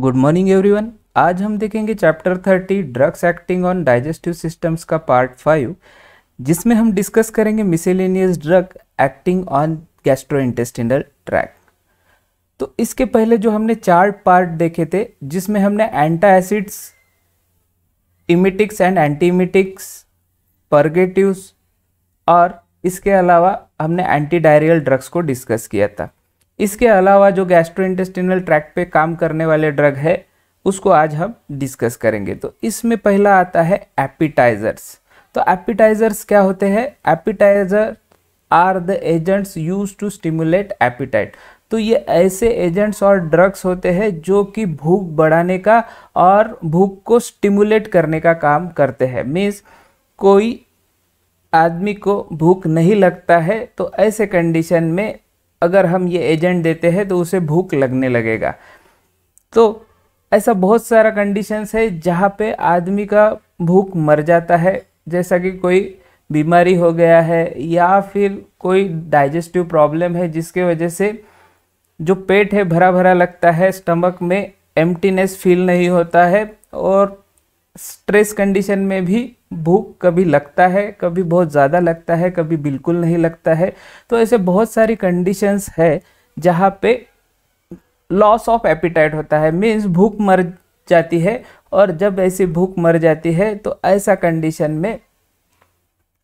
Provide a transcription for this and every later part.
Good morning everyone आज हम देखेंगे chapter thirty drugs acting on digestive systems का पार्ट फाइव जिसमें हम डिस्कस करेंगे miscellaneous drug acting on gastro intestinal tract तो इसके पहले जो हमने चार पार्ट देखे थे जिसमें हमने antacids emetics and antiemetics purgative और इसके अलावा हमने एंटी डायरियल ड्रग्स को डिस्कस किया था इसके अलावा जो गैस्ट्रोइंटेस्टिनल ट्रैक पे काम करने वाले ड्रग है उसको आज हम डिस्कस करेंगे तो इसमें पहला आता है एपिटाइजर्स तो एपिटाइजर्स क्या होते हैं appetiser are the agents use to stimulate appetite तो ये ऐसे एजेंट्स और ड्रग्स होते हैं जो कि भूख बढ़ाने का और भूख को स्टिमुलेट करने का काम करते हैं मीन्स कोई आदमी को भूख नहीं लगता है तो ऐसे कंडीशन में अगर हम ये एजेंट देते हैं तो उसे भूख लगने लगेगा तो ऐसा बहुत सारा कंडीशंस है जहाँ पे आदमी का भूख मर जाता है जैसा कि कोई बीमारी हो गया है या फिर कोई डाइजेस्टिव प्रॉब्लम है जिसके वजह से जो पेट है भरा भरा लगता है स्टमक में एम्प्टीनेस फील नहीं होता है और स्ट्रेस कंडीशन में भी भूख कभी लगता है कभी बहुत ज़्यादा लगता है कभी बिल्कुल नहीं लगता है तो ऐसे बहुत सारी कंडीशंस है जहाँ पे लॉस ऑफ एपिटाइट होता है मीन्स भूख मर जाती है और जब ऐसी भूख मर जाती है तो ऐसा कंडीशन में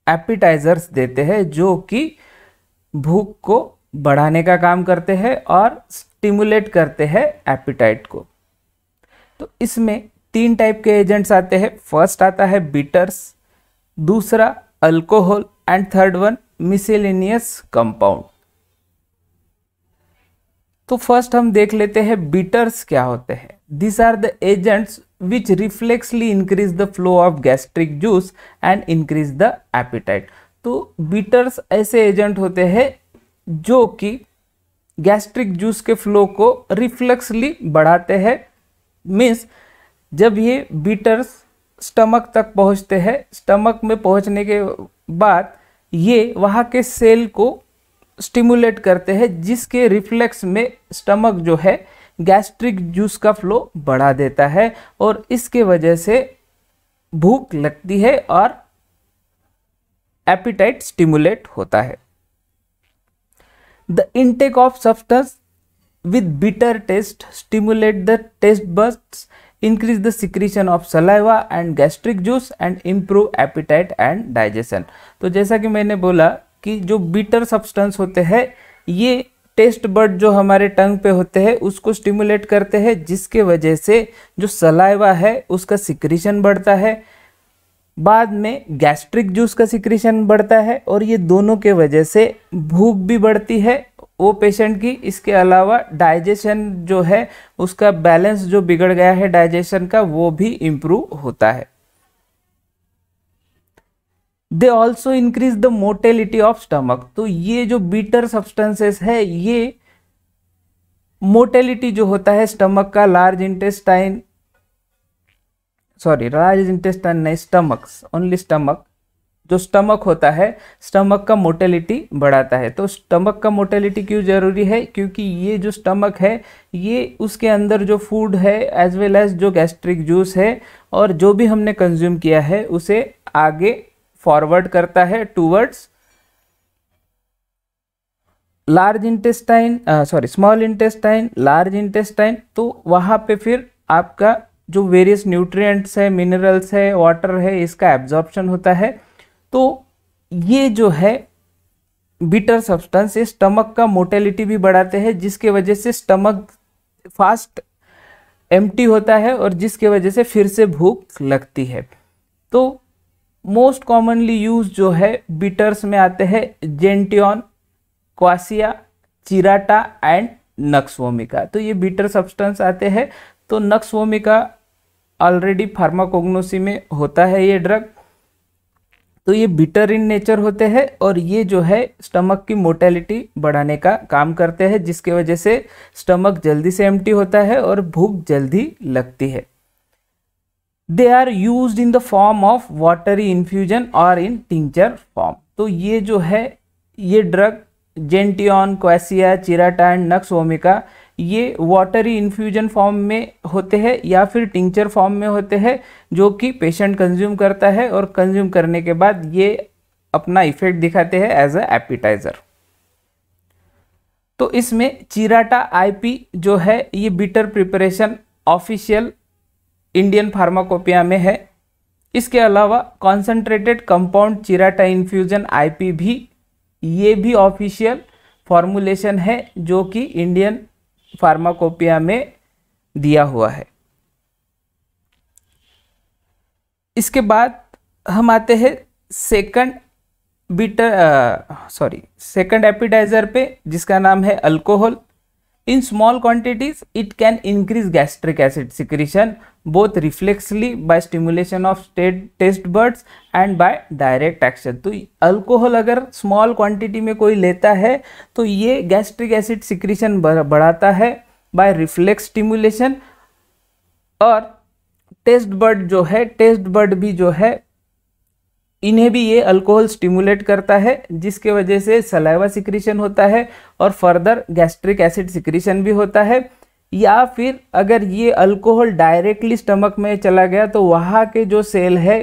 एपिटाइजर्स देते हैं जो कि भूख को बढ़ाने का काम करते हैं और स्टिमुलेट करते हैं एपिटाइट को तो इसमें तीन टाइप के एजेंट्स आते हैं फर्स्ट आता है बीटर्स दूसरा alcohol and third one miscellaneous compound तो फर्स्ट हम देख लेते हैं बीटर्स क्या होते हैं this are the agents which reflexly increase the flow of gastric juice and increase the appetite तो बीटर्स ऐसे एजेंट होते हैं जो कि गैस्ट्रिक जूस के फ्लो को रिफ्लेक्सली बढ़ाते हैं मीन्स जब ये बीटर्स स्टमक तक पहुंचते हैं स्टमक में पहुंचने के बाद ये वहाँ के सेल को स्टिमुलेट करते हैं जिसके रिफ्लेक्स में स्टमक जो है गैस्ट्रिक जूस का फ्लो बढ़ा देता है और इसके वजह से भूख लगती है और एपिटाइट स्टिमुलेट होता है the intake of soft with bitter taste stimulate the taste बस्ट increase the secretion of saliva and gastric juice and improve appetite and digestion तो जैसा कि मैंने बोला कि जो बीटर सब्सटेंस होते हैं ये टेस्ट बर्ड जो हमारे टंग पे होते हैं उसको स्टिमुलेट करते हैं जिसके वजह से जो सलाइवा है उसका सिक्रीशन बढ़ता है बाद में गैस्ट्रिक जूस का सिक्रीशन बढ़ता है और ये दोनों के वजह से भूख भी बढ़ती है वो पेशेंट की इसके अलावा डाइजेशन जो है उसका बैलेंस जो बिगड़ गया है डाइजेशन का वो भी इम्प्रूव होता है they also increase the motility of stomach तो ये जो बीटर सब्सटेंसेस है ये मोटेलिटी जो होता है स्टमक का large intestine sorry large intestine नहीं स्टमक ओनली स्टमक जो स्टमक होता है स्टमक का मोटेलिटी बढ़ाता है तो स्टमक का मोटेलिटी क्यों ज़रूरी है क्योंकि ये जो स्टमक है ये उसके अंदर जो फूड है एज वेल एज जो गैस्ट्रिक जूस है और जो भी हमने कंज्यूम किया है उसे आगे फॉरवर्ड करता है towards large intestine sorry small intestine large intestine तो वहाँ पे फिर आपका जो वेरियस न्यूट्रिएंट्स है मिनरल्स है वाटर है इसका एब्जॉर्प्शन होता है तो ये जो है बिटर सब्सटेंस ये स्टमक का मोटेलिटी भी बढ़ाते हैं जिसके वजह से स्टमक फास्ट एम्प्टी होता है और जिसके वजह से फिर से भूख लगती है तो मोस्ट कॉमनली यूज जो है बिटर्स में आते हैं gentian quassia chirata and nux vomica तो ये बीटर सब्सटेंस आते हैं तो नक्सवोमिका ऑलरेडी फार्माकोग्नोसी में होता है ये ड्रग तो ये बिटर इन नेचर होते हैं और ये जो है स्टमक की मोटेलिटी बढ़ाने का काम करते हैं जिसके वजह से स्टमक जल्दी से एम्प्टी होता है और भूख जल्दी लगती है they are use in the form of watery infusion और इन टिंचर फॉर्म तो ये जो है ये drug gentian quassia chirata and nux vomica ये वाटरी इन्फ्यूजन फॉर्म में होते हैं या फिर टिंचर फॉर्म में होते हैं जो कि पेशेंट कंज्यूम करता है और कंज्यूम करने के बाद ये अपना इफेक्ट दिखाते हैं एज अ एपिटाइज़र तो इसमें चिराटा आईपी जो है ये bitter preparation official Indian pharmacopoeia में है इसके अलावा concentrated compound chirata infusion IP भी ये भी ऑफिशियल फॉर्मूलेशन है जो कि इंडियन फार्माकोपिया में दिया हुआ है इसके बाद हम आते हैं second bitter sorry second appetizer पे जिसका नाम है alcohol in small quantities it can increase gastric acid secretion both reflexly by stimulation of state taste buds and by direct action तो अल्कोहल अगर स्मॉल क्वांटिटी में कोई लेता है तो ये गैस्ट्रिक एसिड सिक्रीशन बढ़ाता है बाय रिफ्लेक्स स्टिमुलेशन और टेस्ट बर्ड जो है टेस्ट बर्ड भी जो है इन्हें भी ये अल्कोहल स्टिमुलेट करता है जिसके वजह से सलाइवा सिक्रीशन होता है और फर्दर गैस्ट्रिक एसिड सिक्रीशन भी होता है या फिर अगर ये अल्कोहल डायरेक्टली स्टमक में चला गया तो वहाँ के जो सेल है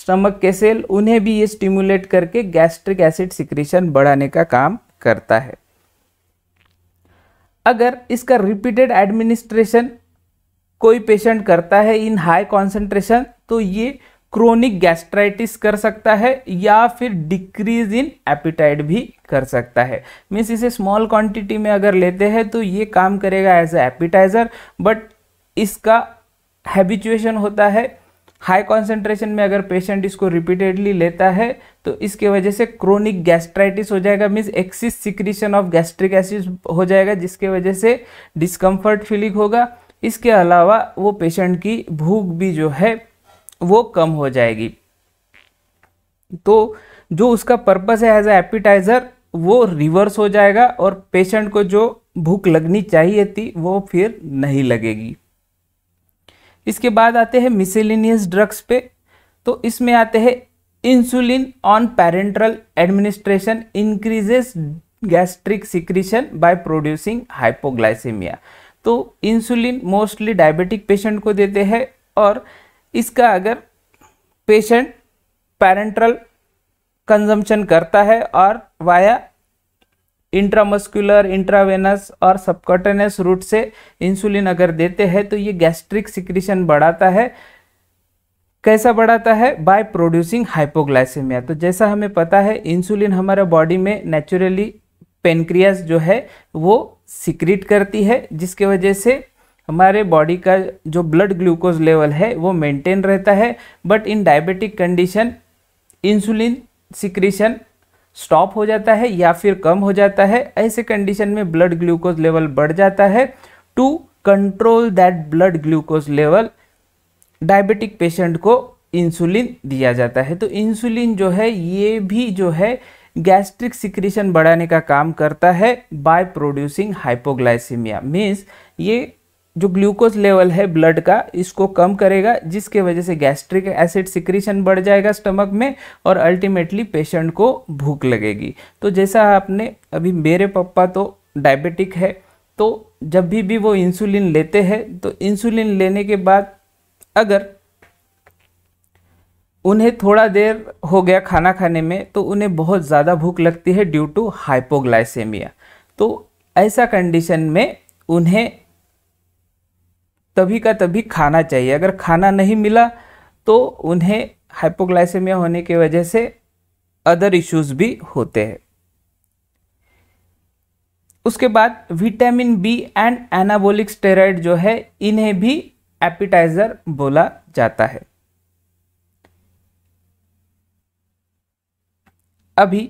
स्टमक के सेल उन्हें भी ये स्टिमुलेट करके गैस्ट्रिक एसिड सिक्रीशन बढ़ाने का काम करता है अगर इसका रिपीटेड एडमिनिस्ट्रेशन कोई पेशेंट करता है इन हाई कॉन्सेंट्रेशन तो ये क्रोनिक गैस्ट्राइटिस कर सकता है या फिर डिक्रीज इन एपिटाइट भी कर सकता है मीन्स इसे स्मॉल क्वांटिटी में अगर लेते हैं तो ये काम करेगा एज एपिटाइज़र बट इसका हैबिचुएशन होता है हाई कॉन्सेंट्रेशन में अगर पेशेंट इसको रिपीटेडली लेता है तो इसके वजह से क्रोनिक गैस्ट्राइटिस हो जाएगा means excess secretion of gastric acid हो जाएगा जिसके वजह से डिस्कम्फर्ट फीलिंग होगा इसके अलावा वो पेशेंट की भूख भी जो है वो कम हो जाएगी तो जो उसका पर्पस है एज ए एपिटाइज़र वो रिवर्स हो जाएगा और पेशेंट को जो भूख लगनी चाहिए थी वो फिर नहीं लगेगी इसके बाद आते हैं मिसेलिनियस ड्रग्स पे तो इसमें आते हैं insulin on parenteral administration increases gastric secretion by producing hypoglycaemia तो इंसुलिन मोस्टली डायबिटिक पेशेंट को देते हैं और इसका अगर पेशेंट पैरेंट्रल कंजम्पशन करता है और वाया इंट्रामस्कुलर इंट्रावेनस और सबकटेनस रूट से इंसुलिन अगर देते हैं तो ये गैस्ट्रिक सिक्रीशन बढ़ाता है कैसा बढ़ाता है बाय प्रोड्यूसिंग हाइपोग्लाइसेमिया तो जैसा हमें पता है इंसुलिन हमारे बॉडी में नेचुरली पेनक्रियाज जो है वो सिक्रीट करती है जिसके वजह से हमारे बॉडी का जो ब्लड ग्लूकोज लेवल है वो मेंटेन रहता है but in diabetic condition insulin secretion stop हो जाता है या फिर कम हो जाता है ऐसे कंडीशन में ब्लड ग्लूकोज लेवल बढ़ जाता है to control that blood glucose level diabetic patient को इंसुलिन दिया जाता है तो इंसुलिन जो है ये भी जो है गैस्ट्रिक सिक्रीशन बढ़ाने का काम करता है बाय प्रोड्यूसिंग हाइपोग्लाइसीमिया मीन्स ये जो ग्लूकोज लेवल है ब्लड का इसको कम करेगा जिसके वजह से गैस्ट्रिक एसिड सिक्रीशन बढ़ जाएगा स्टमक में और अल्टीमेटली पेशेंट को भूख लगेगी तो जैसा आपने अभी मेरे पप्पा तो डायबिटिक है तो जब भी भी वो इंसुलिन लेते हैं तो इंसुलिन लेने के बाद अगर उन्हें थोड़ा देर हो गया खाना खाने में तो उन्हें बहुत ज़्यादा भूख लगती है ड्यू टू हाइपोग्लाइसेमिया तो ऐसा कंडीशन में उन्हें तभी का तभी खाना चाहिए अगर खाना नहीं मिला तो उन्हें हाइपोग्लाइसेमिया होने की वजह से अदर इश्यूज भी होते हैं उसके बाद vitamin B and anabolic steroid जो है इन्हें भी एपिटाइजर बोला जाता है अभी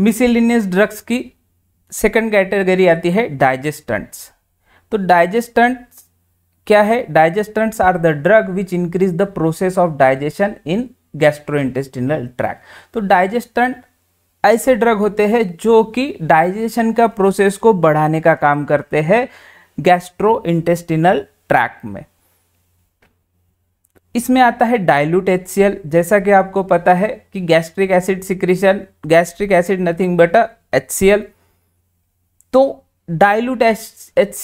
मिसिलिनियस ड्रग्स की सेकंड कैटेगरी आती है डाइजेस्टेंट्स तो डाइजेस्टेंट क्या है digestants are the drug which increase the process of digestion in gastro intestinal tract तो डाइजेस्टेंट ऐसे ड्रग होते हैं जो कि डाइजेशन का प्रोसेस को बढ़ाने का काम करते हैं गैस्ट्रो इंटेस्टिनल ट्रैक में इसमें आता है डाइल्यूट एच जैसा कि आपको पता है कि gastric acid secretion gastric acid nothing but HCl तो डाइल्यूट एच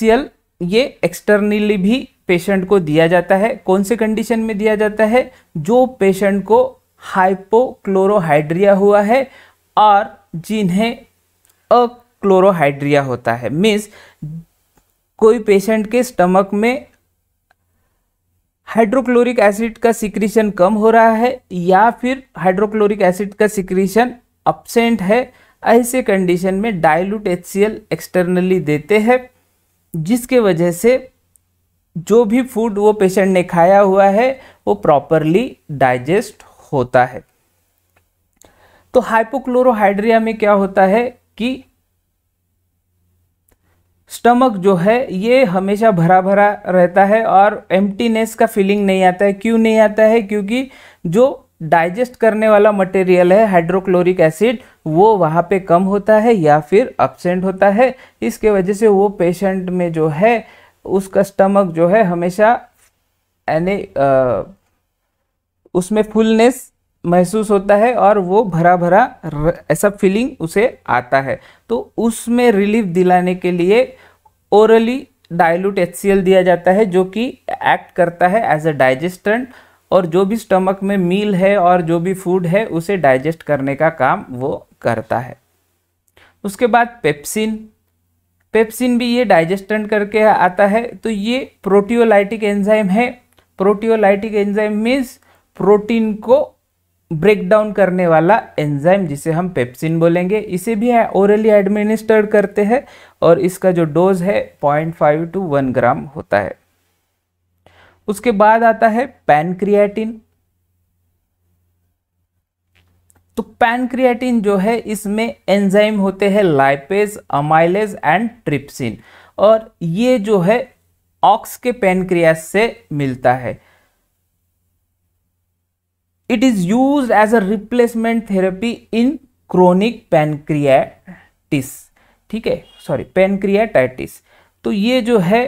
ये एक्सटर्नली भी पेशेंट को दिया जाता है कौन से कंडीशन में दिया जाता है जो पेशेंट को हाइपोक्लोरोहाइड्रिया हुआ है और जिन्हें अक्लोरोहाइड्रिया होता है मीन्स कोई पेशेंट के स्टमक में हाइड्रोक्लोरिक एसिड का सिक्रीशन कम हो रहा है या फिर हाइड्रोक्लोरिक एसिड का सिक्रीशन अपसेंट है ऐसे कंडीशन में डाइल्यूट एच एक्सटर्नली देते हैं जिसके वजह से जो भी फूड वो पेशेंट ने खाया हुआ है वो प्रॉपरली डाइजेस्ट होता है तो हाइपोक्लोरोहाइड्रिया में क्या होता है कि स्टमक जो है ये हमेशा भरा भरा रहता है और एम्प्टीनेस का फीलिंग नहीं आता है क्यों नहीं आता है क्योंकि जो डाइजेस्ट करने वाला मटेरियल है हाइड्रोक्लोरिक एसिड वो वहाँ पे कम होता है या फिर अपसेंट होता है इसके वजह से वो पेशेंट में जो है उसका स्टमक जो है हमेशा यानी उसमें फुलनेस महसूस होता है और वो भरा भरा ऐसा फीलिंग उसे आता है तो उसमें रिलीफ दिलाने के लिए ओरली डायलूट एच दिया जाता है जो कि एक्ट करता है एज अ डाइजेस्टेंट और जो भी स्टमक में मील है और जो भी फूड है उसे डाइजेस्ट करने का काम वो करता है उसके बाद पेप्सिन पेप्सिन भी ये डाइजेस्टन करके आता है तो ये प्रोटियोलाइटिक एंजाइम है प्रोटियोलाइटिक एंजाइम मीन्स प्रोटीन को ब्रेक डाउन करने वाला एंजाइम जिसे हम पेप्सिन बोलेंगे इसे भी ओरली एडमिनिस्टर्ड करते हैं और इसका जो डोज है 0.5 टू 1 ग्राम होता है उसके बाद आता है पैनक्रियाटिन तो पैनक्रियाटिन जो है इसमें एंजाइम होते हैं लाइपेज अमाइलेज एंड ट्रिप्सिन और ये जो है ऑक्स के पेनक्रियास से मिलता है it is use as a replacement therapy in chronic pancreatitis ठीक है सॉरी पेनक्रियाटाइटिस तो ये जो है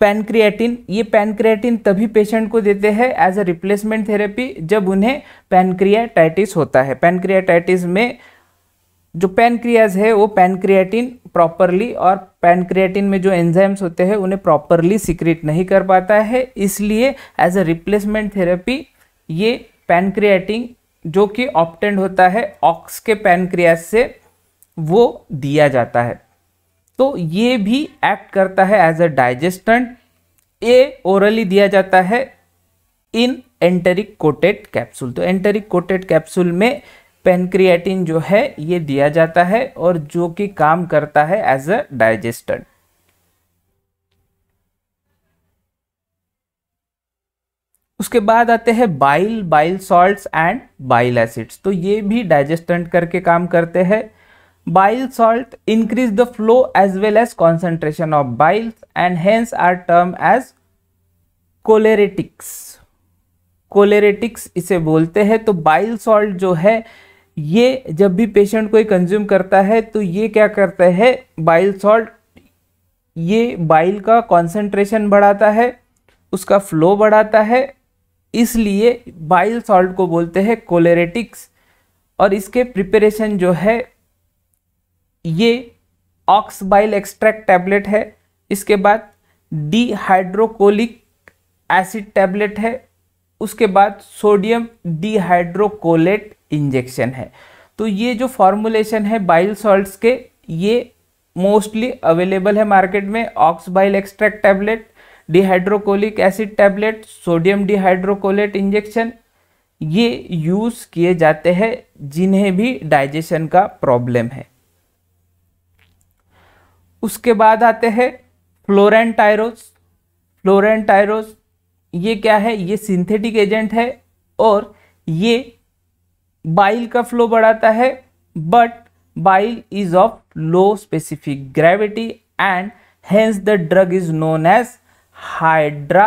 पैनक्रिएटिन ये पैनक्रिएटिन तभी पेशेंट को देते हैं एज अ रिप्लेसमेंट थेरेपी जब उन्हें पैनक्रियाटाइटिस होता है पैनक्रियाटाइटिस में जो पैनक्रियाज है वो पैनक्रिएटिन प्रॉपरली और पैनक्रिएटिन में जो एंजाइम्स होते हैं उन्हें प्रॉपरली सिक्रेट नहीं कर पाता है इसलिए एज अ रिप्लेसमेंट थेरेपी ये पैनक्रिएटिन जो कि ऑप्टेंड होता है ऑक्स के पैनक्रियाज से वो दिया जाता है तो ये भी एक्ट करता है एज अ डाइजेस्टेंट ये ओरली दिया जाता है इन एंटरिक कोटेड कैप्सूल तो एंटरिक कोटेड कैप्सूल में पेनक्रियाटिन जो है ये दिया जाता है और जो कि काम करता है एज अ डाइजेस्टेंट उसके बाद आते हैं bile bile salts and bile acids तो ये भी डाइजेस्टेंट करके काम करते हैं bile salt increase the flow as well as concentration of bile and hence are term as choleretics choleretics इसे बोलते हैं तो बाइल सॉल्ट जो है ये जब भी पेशेंट कोई कंज्यूम करता है तो ये क्या करता है बाइल सॉल्ट ये बाइल का कॉन्सेंट्रेशन बढ़ाता है उसका फ्लो बढ़ाता है इसलिए बाइल सॉल्ट को बोलते हैं कोलेरेटिक्स और इसके प्रिपरेशन जो है ये ऑक्स बाइल एक्सट्रैक्ट टैबलेट है इसके बाद डीहाइड्रोकोलिक एसिड टैबलेट है उसके बाद सोडियम डीहाइड्रोकोलेट इंजेक्शन है तो ये जो फॉर्मुलेशन है बाइल सॉल्ट्स के ये मोस्टली अवेलेबल है मार्केट में ox bile extract tablet dehydrocholic acid tablet sodium dehydrocholate injection ये यूज़ किए जाते हैं जिन्हें भी डाइजेशन का प्रॉब्लम है उसके बाद आते हैं फ्लोरेंटायरोज फ्लोरेंटायरोज ये क्या है ये सिंथेटिक एजेंट है और ये बाइल का फ्लो बढ़ाता है but bile is of low specific gravity and the drug is known as 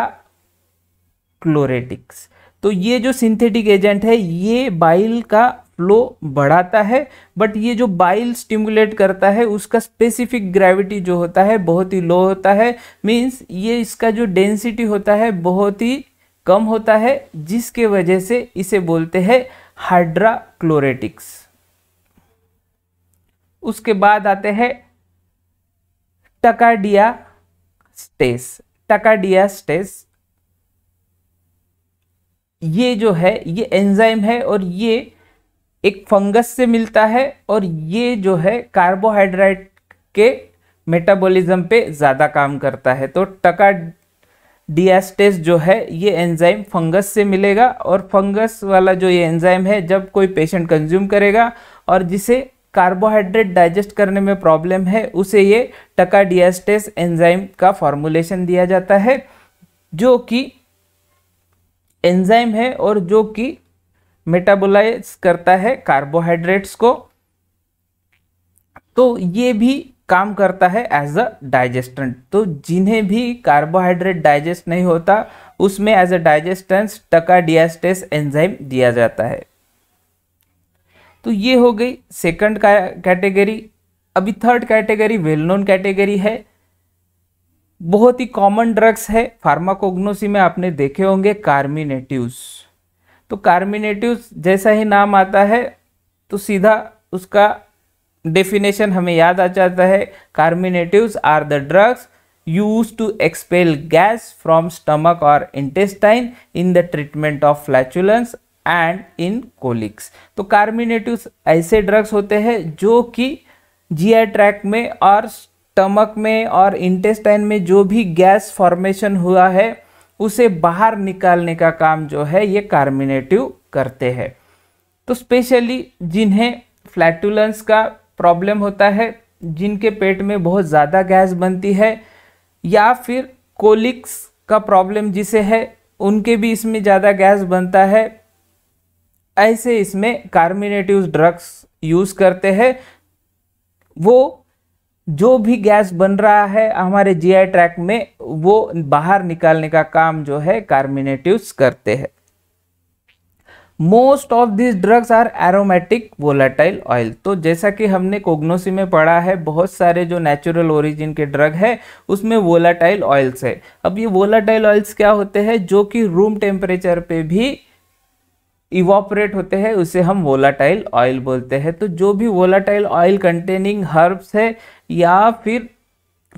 hydrocholeretics तो ये जो सिंथेटिक एजेंट है ये बाइल का फ्लो बढ़ाता है बट ये जो बाइल स्टिमुलेट करता है उसका स्पेसिफिक ग्रेविटी जो होता है बहुत ही लो होता है मीन्स ये इसका जो डेंसिटी होता है बहुत ही कम होता है जिसके वजह से इसे बोलते हैं हाइड्राक्लोरेटिक्स उसके बाद आते हैं टकाडिया स्टेस टकाडिया स्टेस ये जो है ये एंजाइम है और ये एक फंगस से मिलता है और ये जो है कार्बोहाइड्रेट के मेटाबॉलिज्म पे ज़्यादा काम करता है तो टका डियास्टेस जो है ये एंजाइम फंगस से मिलेगा और फंगस वाला जो ये एंजाइम है जब कोई पेशेंट कंज्यूम करेगा और जिसे कार्बोहाइड्रेट डाइजेस्ट करने में प्रॉब्लम है उसे ये टका डियास्टेस एंजाइम का फॉर्मूलेशन दिया जाता है जो कि एंजाइम है और जो कि मेटाबोलाइज करता है कार्बोहाइड्रेट्स को तो ये भी काम करता है एज अ डाइजेस्टेंट तो जिन्हें भी कार्बोहाइड्रेट डाइजेस्ट नहीं होता उसमें एज अ डाइजेस्टेंस डियास्टेस एंजाइम दिया जाता है तो ये हो गई सेकंड कैटेगरी अभी third category well known category है बहुत ही कॉमन ड्रग्स है फार्माकोग्नोसी में आपने देखे होंगे कार्मिनेटिव्स तो कार्मिनेटिव जैसा ही नाम आता है तो सीधा उसका डेफिनेशन हमें याद आ जाता है carminatives are the drugs use to expel gas from stomach और intestine in the treatment of flatulence and in colics तो कार्मिनेटिव्स ऐसे ड्रग्स होते हैं जो कि आई ट्रैक में और स्टमक में और इंटेस्टाइन में जो भी गैस फॉर्मेशन हुआ है उसे बाहर निकालने का काम जो है ये कार्मिनेटिव करते हैं तो स्पेशली जिन्हें फ्लैटुलेंस का प्रॉब्लम होता है जिनके पेट में बहुत ज़्यादा गैस बनती है या फिर कोलिक्स का प्रॉब्लम जिसे है उनके भी इसमें ज़्यादा गैस बनता है ऐसे इसमें कार्मिनेटिव ड्रग्स यूज़ करते हैं वो जो भी गैस बन रहा है हमारे जीआई ट्रैक में वो बाहर निकालने का काम जो है कार्मिनेटिव्स करते हैं most of this drugs are aromatic volatile oil तो जैसा कि हमने कोग्नोसी में पढ़ा है बहुत सारे जो नेचुरल ओरिजिन के ड्रग है उसमें वोलाटाइल ऑयल्स है अब ये वोलाटाइल ऑयल्स क्या होते हैं जो कि रूम टेम्परेचर पे भी इवॉपरेट होते हैं उसे हम वोलाटाइल ऑयल बोलते हैं तो जो भी वोलाटाइल ऑयल कंटेनिंग हर्ब्स है या फिर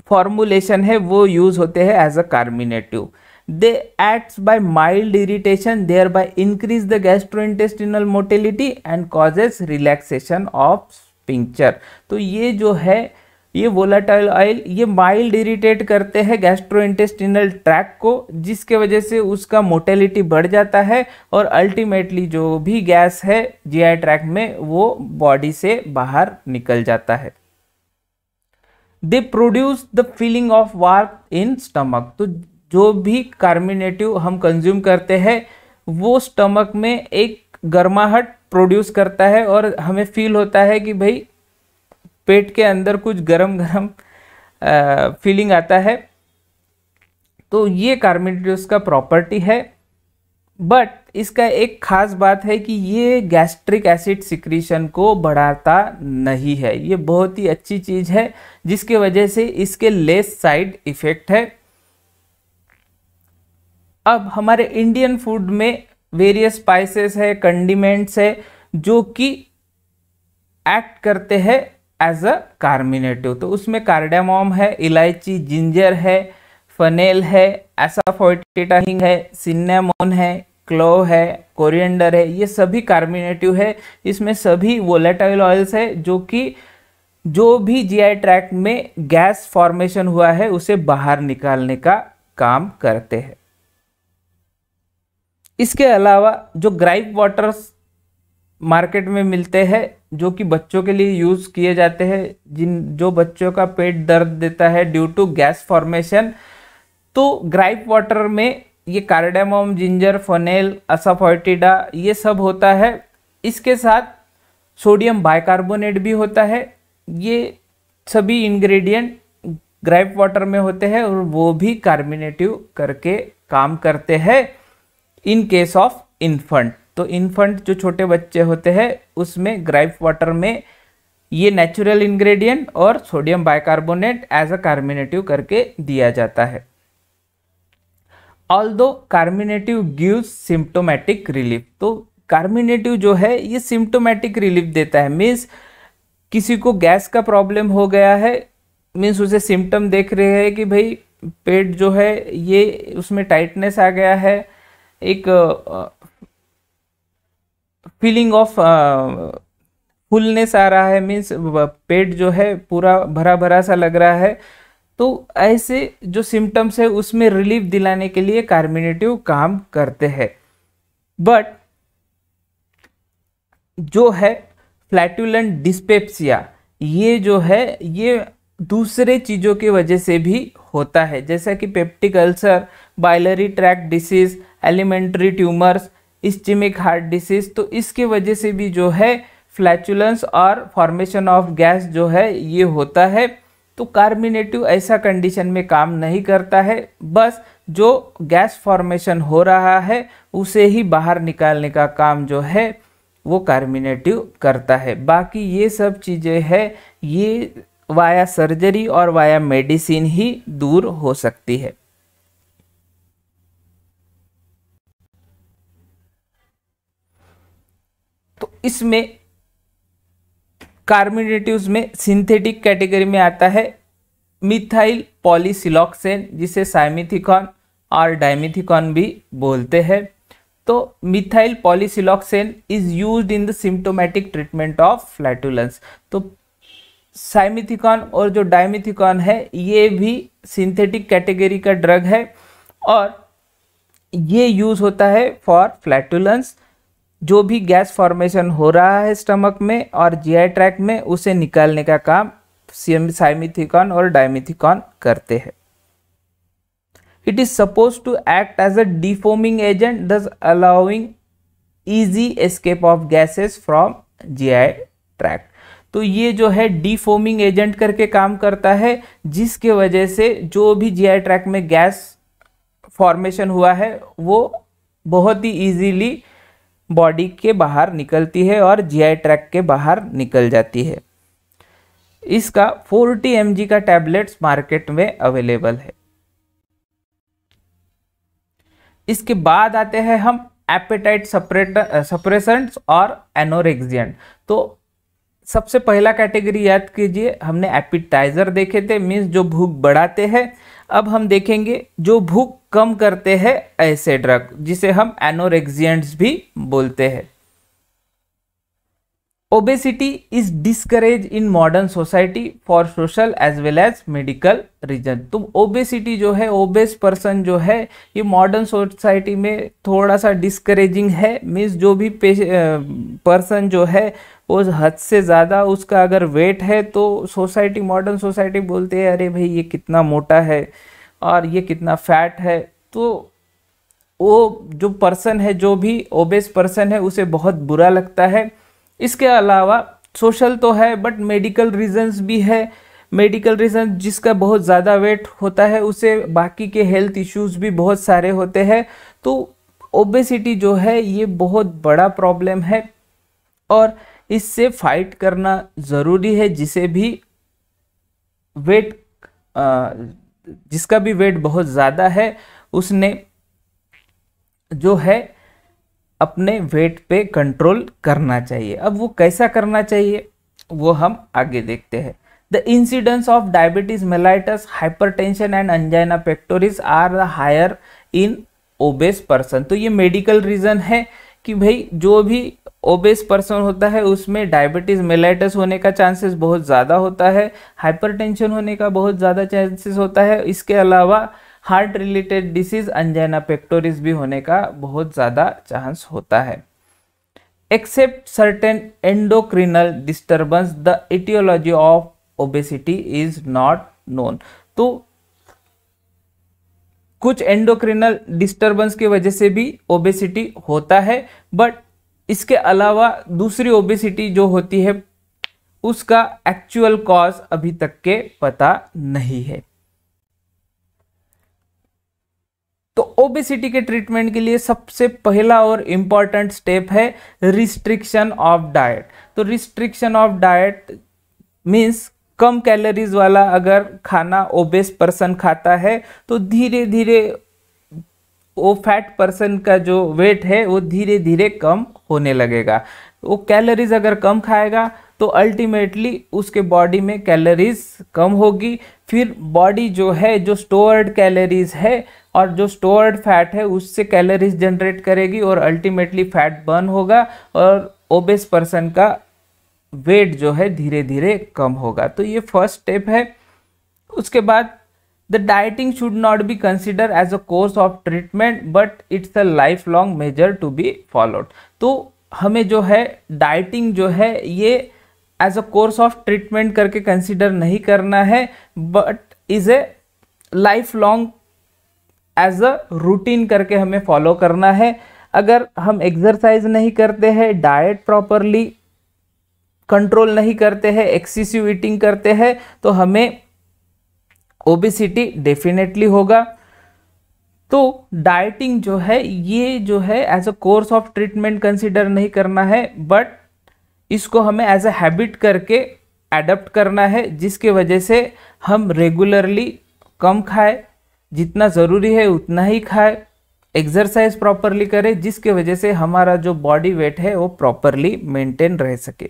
फॉर्मुलेशन है वो यूज़ होते हैं as a carminative they acts by mild irritation thereby increase the gastro intestinal motility and causes relaxation of sphincter तो ये जो है ये वोलाटाइल ऑयल ये माइल्ड इरिटेट करते हैं गैस्ट्रो इंटेस्टिनल ट्रैक को जिसके वजह से उसका मोटेलिटी बढ़ जाता है और अल्टीमेटली जो भी गैस है जीआई ट्रैक में वो बॉडी से बाहर निकल जाता है they produce the feeling of वार्क इन स्टमक तो जो भी कार्मिनेटिव हम कंज्यूम करते हैं वो स्टमक में एक गर्माहट प्रोड्यूस करता है और हमें फील होता है कि भाई पेट के अंदर कुछ गरम गरम फीलिंग आता है तो ये कार्बोहाइड्रेट्स का प्रॉपर्टी है बट इसका एक खास बात है कि ये गैस्ट्रिक एसिड सिक्रीशन को बढ़ाता नहीं है ये बहुत ही अच्छी चीज़ है जिसके वजह से इसके लेस साइड इफ़ेक्ट है अब हमारे इंडियन फूड में वेरियस स्पाइसेस है कंडीमेंट्स है जो कि एक्ट करते हैं एज अ कार्मिनेटिव तो उसमें कार्डामोम है इलायची जिंजर है फनेल है एसाफोटिटा हिंग है सिन्नेमोन है क्लो है कोरिएंडर है ये सभी कार्मिनेटिव है इसमें सभी वोलेटाइल ऑयल्स है जो कि जो भी जीआई ट्रैक में गैस फॉर्मेशन हुआ है उसे बाहर निकालने का काम करते हैं इसके अलावा जो ग्राइप वाटर्स मार्केट में मिलते हैं जो कि बच्चों के लिए यूज़ किए जाते हैं जिन जो बच्चों का पेट दर्द देता है ड्यू टू गैस फॉर्मेशन तो ग्राइप वाटर में ये कार्डेमोम जिंजर फनेल असाफोटिडा ये सब होता है इसके साथ सोडियम बाइकार्बोनेट भी होता है ये सभी इंग्रेडिएंट ग्राइप वाटर में होते हैं और वो भी कार्बिनेटिव करके काम करते हैं इन केस ऑफ इन्फंट तो इन्फंट जो छोटे बच्चे होते हैं उसमें ग्राइप वाटर में ये नेचुरल इंग्रेडिएंट और sodium bicarbonate as a carminative करके दिया जाता है although carminative gives symptomatic relief तो कार्मिनेटिव जो है ये सिम्टोमेटिक रिलीफ देता है मीन्स किसी को गैस का प्रॉब्लम हो गया है मीन्स उसे सिम्टम देख रहे हैं कि भाई पेट जो है ये उसमें टाइटनेस आ गया है एक फीलिंग ऑफ फुलनेस आ रहा है मीन्स पेट जो है पूरा भरा भरा सा लग रहा है तो ऐसे जो सिम्टम्स है उसमें रिलीफ दिलाने के लिए कार्मिनेटिव काम करते हैं बट जो है फ्लैटुलेंट डिस्पेप्सिया ये जो है ये दूसरे चीज़ों की वजह से भी होता है जैसा कि peptic ulcer biliary tract disease alimentary tumours ischaemic heart disease तो इसके वजह से भी जो है फ्लैचुलेंस और फॉर्मेशन ऑफ गैस जो है ये होता है तो कार्बिनेटिव ऐसा कंडीशन में काम नहीं करता है बस जो गैस फॉर्मेशन हो रहा है उसे ही बाहर निकालने का काम जो है वो कार्बिनेटिव करता है बाकी ये सब चीज़ें है ये वाया सर्जरी और वाया मेडिसिन ही दूर हो सकती है इसमें कार्बोनेटिव्स में सिंथेटिक कैटेगरी में आता है मिथाइल पॉलीसिलॉक्सेन जिसे साइमिथिकॉन और डायमिथिकॉन भी बोलते हैं तो methyl polysiloxane is used in the symptomatic treatment of flatulence तो साइमिथिकॉन और जो डाइमिथिकॉन है ये भी सिंथेटिक कैटेगरी का ड्रग है और ये यूज़ होता है फॉर फ्लैटुलेंस जो भी गैस फॉर्मेशन हो रहा है स्टमक में और जी आई ट्रैक में उसे निकालने का काम साइमिथिकॉन और डायमिथिकॉन करते हैं it is suppose to act as a defoaming agent thus allowing easy escape of gases from G I tract तो ये जो है डिफोमिंग एजेंट करके काम करता है जिसके वजह से जो भी जीआई ट्रैक में गैस फॉर्मेशन हुआ है वो बहुत ही इजीली बॉडी के बाहर निकलती है और जीआई ट्रैक के बाहर निकल जाती है इसका 40 एम का टैबलेट्स मार्केट में अवेलेबल है इसके बाद आते हैं हम एपेटाइट सपरेट सप्रेसेंट्स और एनोरेक्जियन तो सबसे पहला कैटेगरी याद कीजिए हमने एपिटाइजर देखे थे मीन्स जो भूख बढ़ाते हैं अब हम देखेंगे जो भूख कम करते हैं ऐसे ड्रग जिसे हम एनोरेक्जियंट्स भी बोलते हैं obesity is discourage in modern society for social as well as medical reason तो ओबेसिटी जो है ओबेस पर्सन जो है ये मॉडर्न सोसाइटी में थोड़ा सा डिस्करेजिंग है मीन्स जो भी पर्सन जो है उस हद से ज़्यादा उसका अगर वेट है तो सोसाइटी मॉडर्न सोसाइटी बोलते हैं अरे भाई ये कितना मोटा है और ये कितना फैट है तो वो जो पर्सन है जो भी ओबेस पर्सन है उसे बहुत बुरा लगता है इसके अलावा सोशल तो है बट मेडिकल रीजंस भी है मेडिकल रीज़न जिसका बहुत ज़्यादा वेट होता है उसे बाकी के हेल्थ इश्यूज भी बहुत सारे होते हैं तो ओबेसिटी जो है ये बहुत बड़ा प्रॉब्लम है और इससे फाइट करना ज़रूरी है जिसे भी वेट जिसका भी वेट बहुत ज़्यादा है उसने जो है अपने वेट पे कंट्रोल करना चाहिए अब वो कैसा करना चाहिए वो हम आगे देखते हैं incidence of diabetes mellitus hypertension and angina pectoris are the higher in obese person तो ये मेडिकल रीज़न है कि भाई जो भी ओबेस पर्सन होता है उसमें डायबिटीज़ मेलाइटस होने का चांसेस बहुत ज़्यादा होता है हाइपरटेंशन होने का बहुत ज़्यादा चांसेस होता है इसके अलावा heart related disease angina pectoris भी होने का बहुत ज़्यादा चांस होता है except certain endocrinal disturbance the aetiology of obesity is not known तो कुछ एंडोक्रिनल डिस्टर्बेंस की वजह से भी ओबेसिटी होता है बट इसके अलावा दूसरी ओबेसिटी जो होती है उसका एक्चुअल कॉज अभी तक के पता नहीं है तो ओबेसिटी के ट्रीटमेंट के लिए सबसे पहला और इम्पॉर्टेंट स्टेप है रिस्ट्रिक्शन ऑफ डाइट तो रिस्ट्रिक्शन ऑफ डाइट मींस कम कैलोरीज वाला अगर खाना ओबेस पर्सन खाता है तो धीरे धीरे वो फैट पर्सन का जो वेट है वो धीरे धीरे कम होने लगेगा वो कैलोरीज अगर कम खाएगा तो अल्टीमेटली उसके बॉडी में कैलोरीज कम होगी फिर बॉडी जो है जो स्टोर्ड कैलोरीज है और जो स्टोर्ड फैट है उससे कैलोरीज जनरेट करेगी और अल्टीमेटली फैट बर्न होगा और ओबेस पर्सन का वेट जो है धीरे धीरे कम होगा तो ये फर्स्ट स्टेप है उसके बाद The dieting should not be considered as a course of treatment but it's a lifelong measure to be followed. तो हमें जो है डाइटिंग जो है ये as a course of treatment करके कंसिडर नहीं करना है but is a life long as a routine करके हमें फॉलो करना है अगर हम एक्सरसाइज नहीं करते हैं डाइट प्रॉपरली कंट्रोल नहीं करते हैं एक्सेसिव ईटिंग करते हैं तो हमें ओबेसिटी डेफिनेटली होगा तो डाइटिंग जो है ये जो है as a course of treatment consider नहीं करना है बट इसको हमें एज अ हैबिट करके एडप्ट करना है जिसके वजह से हम रेगुलरली कम खाएं जितना ज़रूरी है उतना ही खाएं एक्सरसाइज प्रॉपरली करें जिसके वजह से हमारा जो बॉडी वेट है वो प्रॉपरली मेंटेन रह सके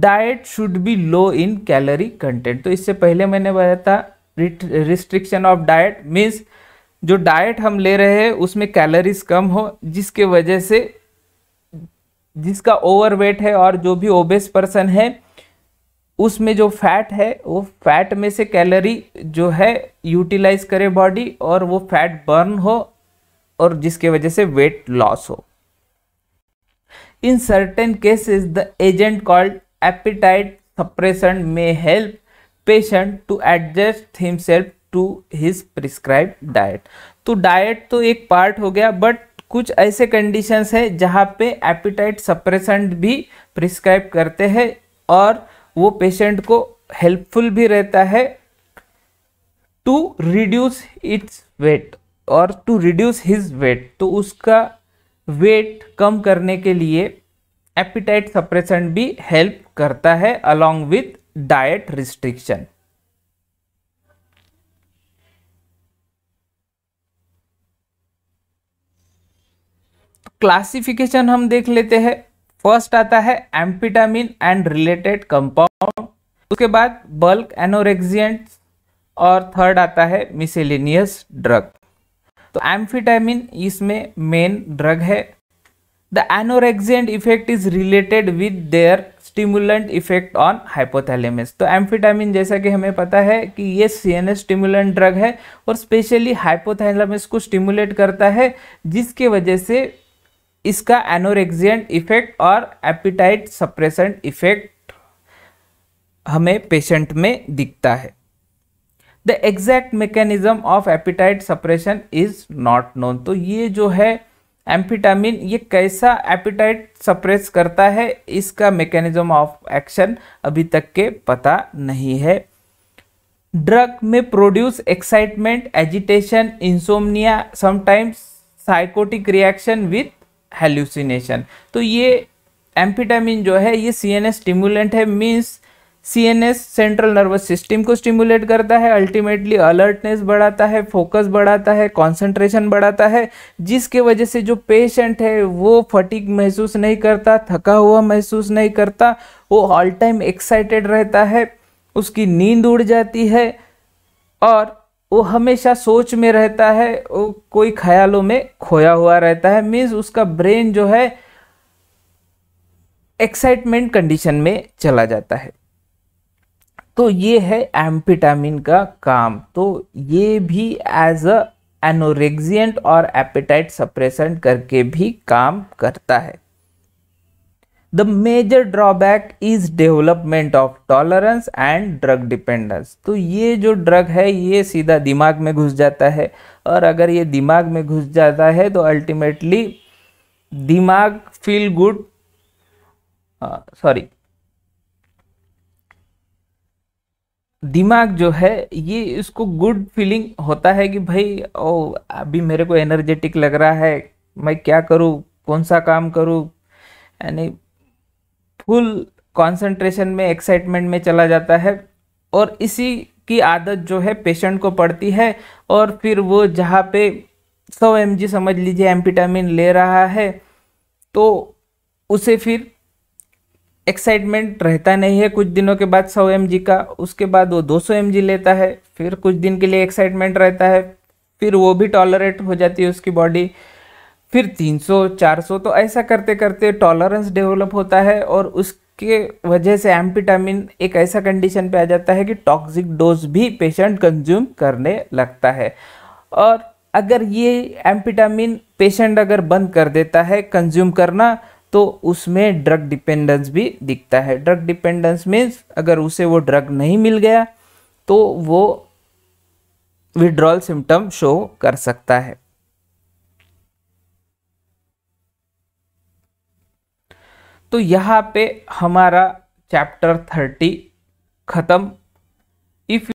diet should be low in calorie content तो इससे पहले मैंने बताया था रिस्ट्रिक्शन ऑफ डाइट मीन्स जो डाइट हम ले रहे हैं उसमें कैलोरीज कम हो जिसके वजह से जिसका ओवरवेट है और जो भी ओबेस पर्सन है उसमें जो फैट है वो फैट में से कैलोरी जो है यूटिलाइज करे बॉडी और वो फैट बर्न हो और जिसके वजह से वेट लॉस हो in certain cases the agent called appetite suppression may help patient to adjust himself to his prescribe diet तो डाइट तो एक पार्ट हो गया बट कुछ ऐसे कंडीशंस हैं जहाँ पे एपिटाइट सप्रेसेंट भी प्रिस्क्राइब करते हैं और वो पेशेंट को हेल्पफुल भी रहता है टू रिड्यूस इट्स वेट और टू रिड्यूस हिज वेट तो उसका वेट कम करने के लिए एपिटाइट सप्रेशन भी हेल्प करता है along with diet restriction classification हम देख लेते हैं फर्स्ट आता है एम्पिटामिन एंड रिलेटेड कंपाउंड उसके बाद बल्क एनोरेक्सियंट और थर्ड आता है मिसेलिनियस ड्रग तो एम्फिटामिन इसमें मेन ड्रग है The anorexia effect is related with their stimulant effect on hypothalamus तो एम्फिटामिन जैसा कि हमें पता है कि ये C N S stimulant drug है और स्पेशली हाइपोथैलेमस को स्टिमुलेट करता है जिसके वजह से इसका एनोरेक्जेंट इफेक्ट और एपिटाइट सप्रेसेंट इफेक्ट हमें पेशेंट में दिखता है the exact mechanism of appetite suppression is not known तो ये जो है एम्फिटामिन ये कैसा एपिटाइट सप्रेस करता है इसका मैकेनिज्म ऑफ एक्शन अभी तक के पता नहीं है drug may produce excitement agitation insomnia sometimes psychotic reaction with hallucination तो ये एम्फिटामिन जो है ये सी एन स्टिमुलेंट है means S central nervous system को स्टिमुलेट करता है अल्टीमेटली अलर्टनेस बढ़ाता है फोकस बढ़ाता है कंसंट्रेशन बढ़ाता है जिसके वजह से जो पेशेंट है वो फटीक महसूस नहीं करता थका हुआ महसूस नहीं करता वो ऑल टाइम एक्साइटेड रहता है उसकी नींद उड़ जाती है और वो हमेशा सोच में रहता है वो कोई ख्यालों में खोया हुआ रहता है मीन्स उसका ब्रेन जो है एक्साइटमेंट कंडीशन में चला जाता है तो ये है एम्पिटामिन का काम तो ये भी एज अ एनोरेग्जियंट और एपिटाइट सप्रेसेंट करके भी काम करता है the major drawback is development of tolerance and drug dependence तो ये जो ड्रग है ये सीधा दिमाग में घुस जाता है और अगर ये दिमाग में घुस जाता है तो अल्टीमेटली दिमाग फील गुड सॉरी दिमाग जो है ये इसको गुड फीलिंग होता है कि भाई ओ अभी मेरे को एनर्जेटिक लग रहा है मैं क्या करूँ कौन सा काम करूँ यानी फुल कंसंट्रेशन में एक्साइटमेंट में चला जाता है और इसी की आदत जो है पेशेंट को पड़ती है और फिर वो जहाँ पे सौ एम समझ लीजिए एम्पिटामिन ले रहा है तो उसे फिर एक्साइटमेंट रहता नहीं है कुछ दिनों के बाद सौ एम का उसके बाद वो दो सौ एम लेता है फिर कुछ दिन के लिए एक्साइटमेंट रहता है फिर वो भी टॉलरेट हो जाती है उसकी बॉडी फिर 300 400 तो ऐसा करते करते टॉलरेंस डेवलप होता है और उसके वजह से एम्पिटामिन एक ऐसा कंडीशन पे आ जाता है कि टॉक्सिक डोज भी पेशेंट कंज्यूम करने लगता है और अगर ये एम्पिटामिन पेशेंट अगर बंद कर देता है कंज्यूम करना तो उसमें ड्रग डिपेंडेंस भी दिखता है ड्रग डिपेंडेंस मीन्स अगर उसे वो ड्रग नहीं मिल गया तो वो विड्रॉल सिम्टम शो कर सकता है तो यहाँ पे हमारा चैप्टर थर्टी ख़त्म इफ़